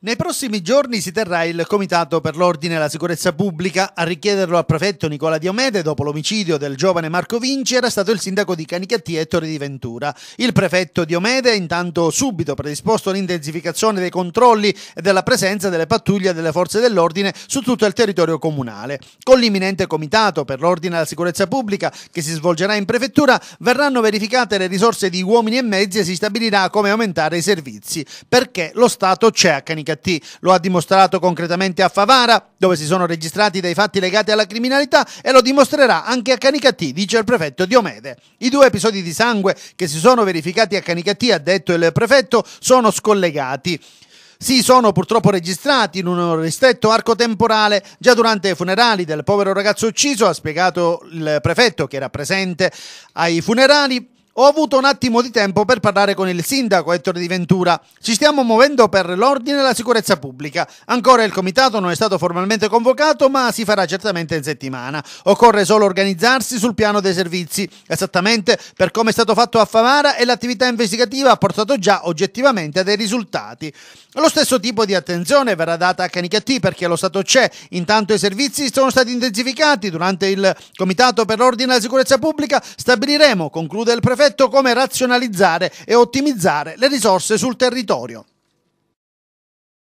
Nei prossimi giorni si terrà il Comitato per l'Ordine e la Sicurezza Pubblica. A richiederlo al prefetto Nicola Diomede dopo l'omicidio del giovane Marco Vinci era stato il sindaco di Canicattì e Torre di Ventura. Il prefetto Diomede ha intanto subito predisposto l'intensificazione dei controlli e della presenza delle pattuglie delle forze dell'ordine su tutto il territorio comunale. Con l'imminente Comitato per l'Ordine e la Sicurezza Pubblica che si svolgerà in prefettura verranno verificate le risorse di uomini e mezzi e si stabilirà come aumentare i servizi perché lo Stato c'è a Canicattì CT lo ha dimostrato concretamente a Favara, dove si sono registrati dei fatti legati alla criminalità e lo dimostrerà anche a Canicattì, dice il prefetto Diomede. I due episodi di sangue che si sono verificati a Canicattì, ha detto il prefetto, sono scollegati si sono purtroppo registrati in un ristretto arco temporale già durante i funerali del povero ragazzo ucciso, ha spiegato il prefetto che era presente ai funerali ho avuto un attimo di tempo per parlare con il sindaco Ettore Di Ventura. Ci stiamo muovendo per l'ordine e la sicurezza pubblica. Ancora il comitato non è stato formalmente convocato, ma si farà certamente in settimana. Occorre solo organizzarsi sul piano dei servizi, esattamente per come è stato fatto a Favara e l'attività investigativa ha portato già oggettivamente a dei risultati. Lo stesso tipo di attenzione verrà data a Canicattì perché lo Stato c'è, intanto i servizi sono stati intensificati durante il comitato per l'ordine e la sicurezza pubblica. Stabiliremo, conclude il prefetto detto come razionalizzare e ottimizzare le risorse sul territorio.